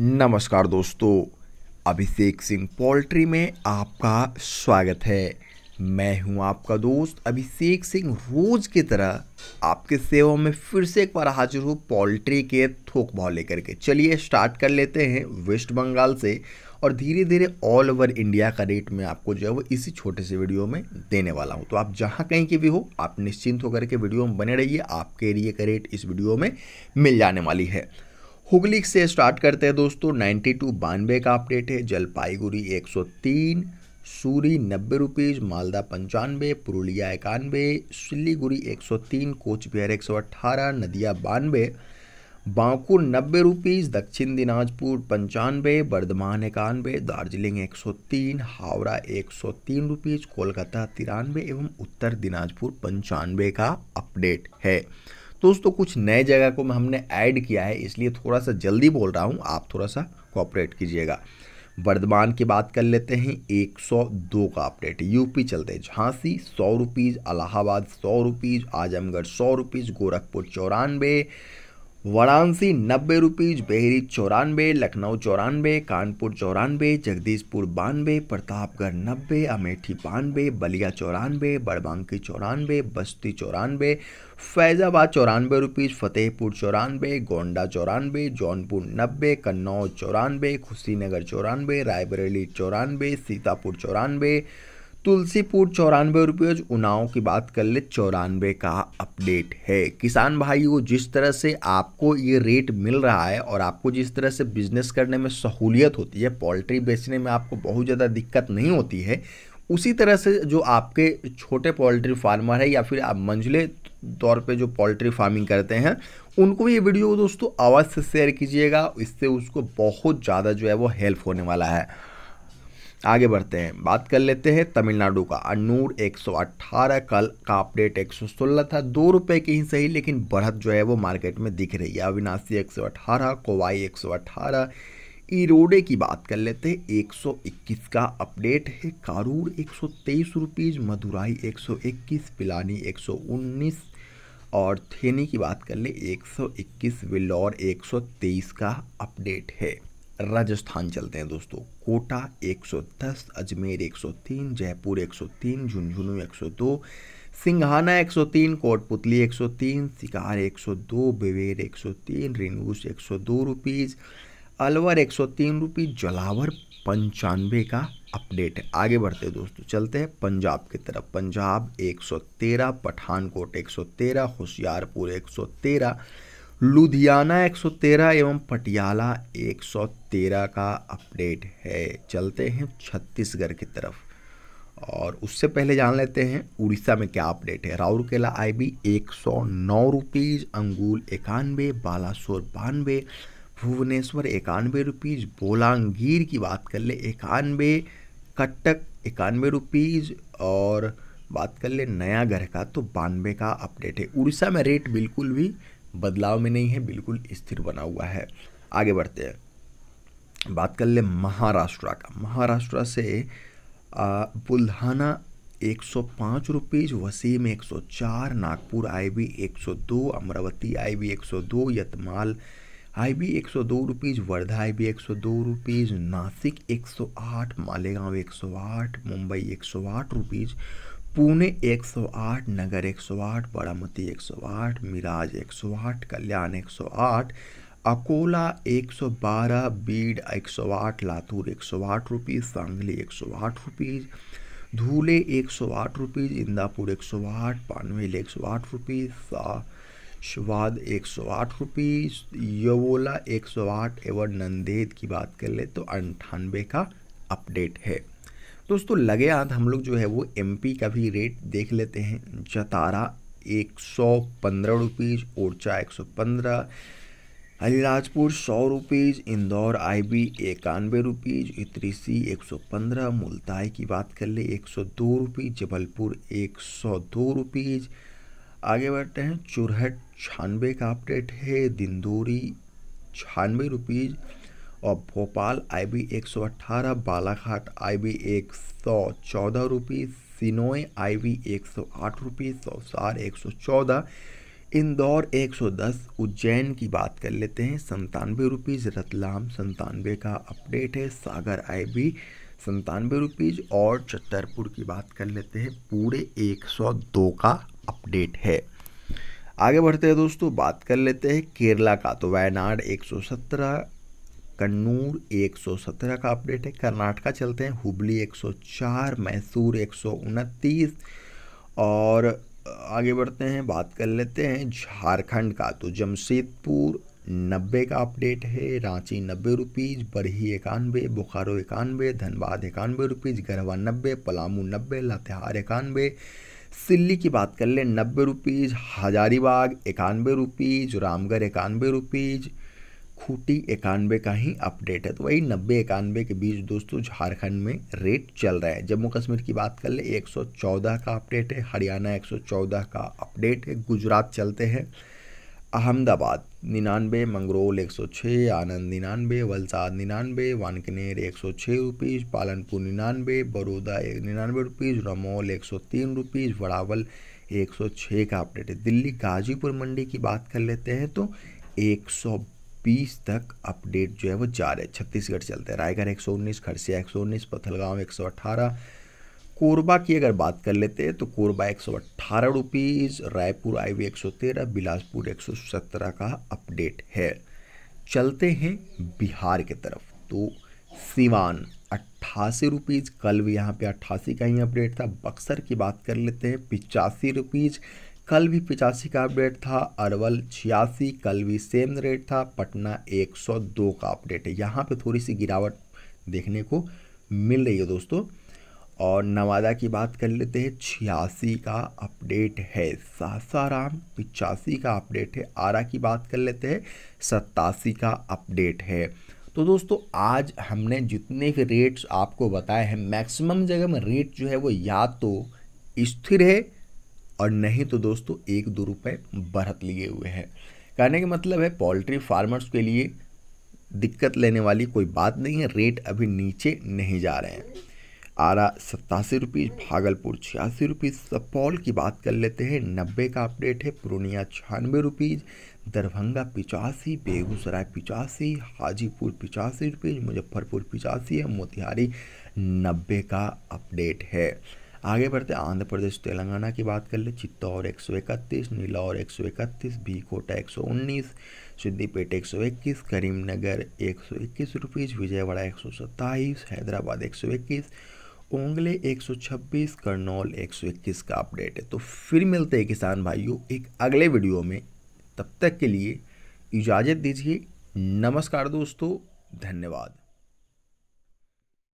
नमस्कार दोस्तों अभिषेक सिंह पोल्ट्री में आपका स्वागत है मैं हूं आपका दोस्त अभिषेक सिंह रोज की तरह आपके सेवा में फिर से एक बार हाजिर हूं पोल्ट्री के थोक भाव लेकर के चलिए स्टार्ट कर लेते हैं वेस्ट बंगाल से और धीरे धीरे ऑल ओवर इंडिया का रेट मैं आपको जो है वो इसी छोटे से वीडियो में देने वाला हूँ तो आप जहाँ कहीं के भी हो आप निश्चिंत होकर के वीडियो में बने रहिए आपके एरिए का रेट इस वीडियो में मिल जाने वाली है हुगली से स्टार्ट करते हैं दोस्तों नाइन्टी टू बानवे का अपडेट है जलपाईगुड़ी 103 सूरी नब्बे रुपीज़ मालदा पंचानवे पुरुलिया इक्यानवे सिलीगुड़ी 103 कोचबिहार अट्ठारह नदिया बानवे बांकुर नब्बे रुपीज़ दक्षिण दिनाजपुर पंचानवे बर्धमान इक्यानवे दार्जिलिंग 103 हावड़ा 103 रुपीज़ कोलकाता तिरानवे एवं उत्तर दिनाजपुर पंचानवे का अपडेट है दोस्तों कुछ नए जगह को मैं हमने ऐड किया है इसलिए थोड़ा सा जल्दी बोल रहा हूँ आप थोड़ा सा कॉपरेट कीजिएगा वर्धमान की बात कर लेते हैं 102 का अपडेट यूपी चलते हैं झांसी सौ रुपीज़ इलाहाबाद सौ रुपीज़ आजमगढ़ सौ रुपीज़ गोरखपुर चौरानवे वाराणसी नब्बे रुपीज बेहरी चौरानबे लखनऊ चौरानवे कानपुर चौरानवे जगदीशपुर बानवे प्रतापगढ़ नब्बे अमेठी बानवे बलिया चौरानवे बड़बांकी चौरानबे बस्ती चौरानवे फैज़ाबाद चौरानवे रुपीज़ फतेहपुर चौरानवे गोंडा चौरानबे जौनपुर नब्बे कन्नौज चौरानवे खुशीनगर चौरानवे रायबरेली चौरानबे सीतापुर चौरानवे तुलसीपुर चौरानवे रुपये उनाव की बात कर ले चौरानवे का अपडेट है किसान भाइयों जिस तरह से आपको ये रेट मिल रहा है और आपको जिस तरह से बिजनेस करने में सहूलियत होती है पोल्ट्री बेचने में आपको बहुत ज़्यादा दिक्कत नहीं होती है उसी तरह से जो आपके छोटे पोल्ट्री फार्मर है या फिर आप मंझले तौर पे जो पोल्ट्री फार्मिंग करते हैं उनको भी ये वीडियो दोस्तों अवश्य शेयर कीजिएगा इससे उसको बहुत ज़्यादा जो है वो हेल्प होने वाला है आगे बढ़ते हैं बात कर लेते हैं तमिलनाडु का अनूर 118 कल का अपडेट 116 था दो रुपये की ही सही लेकिन बढ़त जो है वो मार्केट में दिख रही है अविनाशी 118 कोवाई 118 ईरोडे की बात कर लेते हैं 121 का अपडेट है कारूर एक सौ मदुराई 121 पिलानी 119 और थेनी की बात कर ले 121 विल्लौर एक का अपडेट है राजस्थान चलते हैं दोस्तों कोटा 110, अजमेर 103, जयपुर 103, झुंझुनू 102, सिंघाना 103, कोटपुतली 103, शिकार 102, बेवेर 103, रिनूस 102 रुपीज़ अलवर 103 रुपीज़ जलावर पंचानवे का अपडेट है आगे बढ़ते दोस्तों चलते हैं पंजाब की तरफ पंजाब 113 पठानकोट 113 होशियारपुर 113 लुधियाना 113 एवं पटियाला 113 का अपडेट है चलते हैं छत्तीसगढ़ की तरफ और उससे पहले जान लेते हैं उड़ीसा में क्या अपडेट है राउरकेला आई बी एक सौ नौ रुपीज़ अंगूल इक्यानवे बालासोर बानवे भुवनेश्वर इक्यानवे रुपीज़ बोलांगीर की बात कर ले इक्यानवे कटक इक्यानवे रुपीज़ और बात कर ले नया घर का तो बानवे का अपडेट है उड़ीसा में रेट बिल्कुल भी बदलाव में नहीं है बिल्कुल स्थिर बना हुआ है आगे बढ़ते हैं बात कर ले महाराष्ट्र का महाराष्ट्र से बुल्हाना पाँच रुपीज वसीम एक सौ चार नागपुर आई एक सौ दो अमरावती आई एक सौ दो यतमाल आई एक सौ दो रुपीज वर्धा आई एक सौ दो रुपीज नासिक एक सौ आठ एक सौ आठ मुंबई एक सौ आठ rupees Pune 108, Nagar 108, Baramati 108, Miraj 108, Kalyan 108, Akola 112, Beed 108, Latur 108 rupees Sangli 108 rupees Dhule 108 rupees Indapur एक सौ आठ पानवेल एक सौ आठ रुपीज़ सौ आठ रुपीज़ यवोला एक सौ आठ एवं नंदेद की बात कर ले तो अंठानवे का अपडेट है दोस्तों लगे हाथ हम लोग जो है वो एम का भी रेट देख लेते हैं जतारा एक सौ पंद्रह रुपीज़ ओरछा एक सौ पंद्रह अलीराजपुर सौ रुपीज़ इंदौर आई बी इक्यानवे रुपीज़ इतरीसी एक सौ पंद्रह मुल्ताई की बात कर ले एक सौ दो रुपीज़ जबलपुर एक सौ दो रुपीज़ आगे बढ़ते हैं चुरहट छानवे का अपडेट है दिंदोरी छानवे रुपीज़ और भोपाल आई बी एक सौ अट्ठारह बालाघाट आई बी एक सौ चौदह रुपीज़ सिनोए आई बी एक सौ आठ रुपीज़ सौसार एक सौ चौदह इंदौर एक सौ दस उज्जैन की बात कर लेते हैं संतानवे रुपीज़ रतलाम संतानवे का अपडेट है सागर आई बी संतानवे रुपीज़ और छतरपुर की बात कर लेते हैं पूरे एक सौ दो का अपडेट है आगे बढ़ते हैं दोस्तों बात कर लेते हैं केरला का तो वायनाड एक सौ सत्रह कन्नूर 117 का अपडेट है कर्नाटका चलते हैं हुबली 104 मैसूर एक और आगे बढ़ते हैं बात कर लेते हैं झारखंड का तो जमशेदपुर नब्बे का अपडेट है रांची नब्बे रुपीज़ बरही इक्यानवे बोकारो इक्यानवे धनबाद इक्यानवे रुपीज़ गढ़वा नब्बे पलामू नब्बे लातेहार इक्यानवे सिल्ली की बात कर लें नब्बे रुपीज़ हजारीबाग इक्यानवे रुपीज़ रामगढ़ इक्यानवे रुपीज़ खूटी इक्यानवे का ही अपडेट है तो वही नब्बे इक्यानवे के बीच दोस्तों झारखंड में रेट चल रहा है जम्मू कश्मीर की बात कर ले 114 का अपडेट है हरियाणा 114 का अपडेट है गुजरात चलते हैं अहमदाबाद निन्यानवे मंगरोल 106 आनंद निन्यानवे वलसाद निन्यानवे वानकनेर छः रुपीज़ पालनपुर निन्यानवे बड़ौदा एक निन्यानवे रुपीज़ रमौल तीन रुपीज़ वड़ावल छः का अपडेट है दिल्ली गाजीपुर मंडी की बात कर लेते हैं तो सौ बीस तक अपडेट जो है वो जा रहे छत्तीसगढ़ चलते हैं रायगढ़ एक सौ उन्नीस खरसिया एक सौ उन्नीस पथलगांव एक सौ अट्ठारह कोरबा की अगर बात कर लेते हैं तो कोरबा एक सौ अट्ठारह रुपीज़ रायपुर आई वी एक सौ तेरह बिलासपुर एक सौ सत्रह का अपडेट है चलते हैं बिहार की तरफ तो सिवान अट्ठासी रुपीज़ कल भी यहाँ पे अट्ठासी का ही अपडेट था बक्सर की बात कर लेते हैं पिचासी रुपीज़ कल भी पिचासी का अपडेट था अरवल छियासी कल भी सेम रेट था पटना 102 का अपडेट है यहाँ पे थोड़ी सी गिरावट देखने को मिल रही है दोस्तों और नवादा की बात कर लेते हैं छियासी का अपडेट है सासाराम पिचासी का अपडेट है आरा की बात कर लेते हैं सत्तासी का अपडेट है तो दोस्तों आज हमने जितने भी रेट्स आपको बताए हैं मैक्सिमम जगह में रेट जो है वो या तो स्थिर है और नहीं तो दोस्तों एक दो रुपये बढ़त लिए हुए हैं कहने का मतलब है पोल्ट्री फार्मर्स के लिए दिक्कत लेने वाली कोई बात नहीं है रेट अभी नीचे नहीं जा रहे हैं आरा सत्तासी रुपीज़ भागलपुर छियासी रुपीज़ सपौल की बात कर लेते हैं नब्बे का अपडेट है पूर्णिया छियानवे रुपीज़ दरभंगा पिचासी बेगूसराय पिचासी हाजीपुर पिचासी रुपीज़ मुजफ्फरपुर पिचासी है मोतिहारी नब्बे का अपडेट है आगे बढ़ते आंध्र प्रदेश तेलंगाना की बात कर ले चित्तौर एक सौ इकतीस नीलौर एक सौ इकतीस कोटा एक सौ उन्नीस सिद्दीपेट एक सौ इक्कीस करीमनगर एक सौ इक्कीस रुपीज़ विजयवाड़ा एक सौ सत्ताईस हैदराबाद एक सौ इक्कीस ओंगले छब्बीस करनौल एक सौ इक्कीस का अपडेट है तो फिर मिलते हैं किसान भाइयों एक अगले वीडियो में तब तक के लिए इजाज़त दीजिए नमस्कार दोस्तों धन्यवाद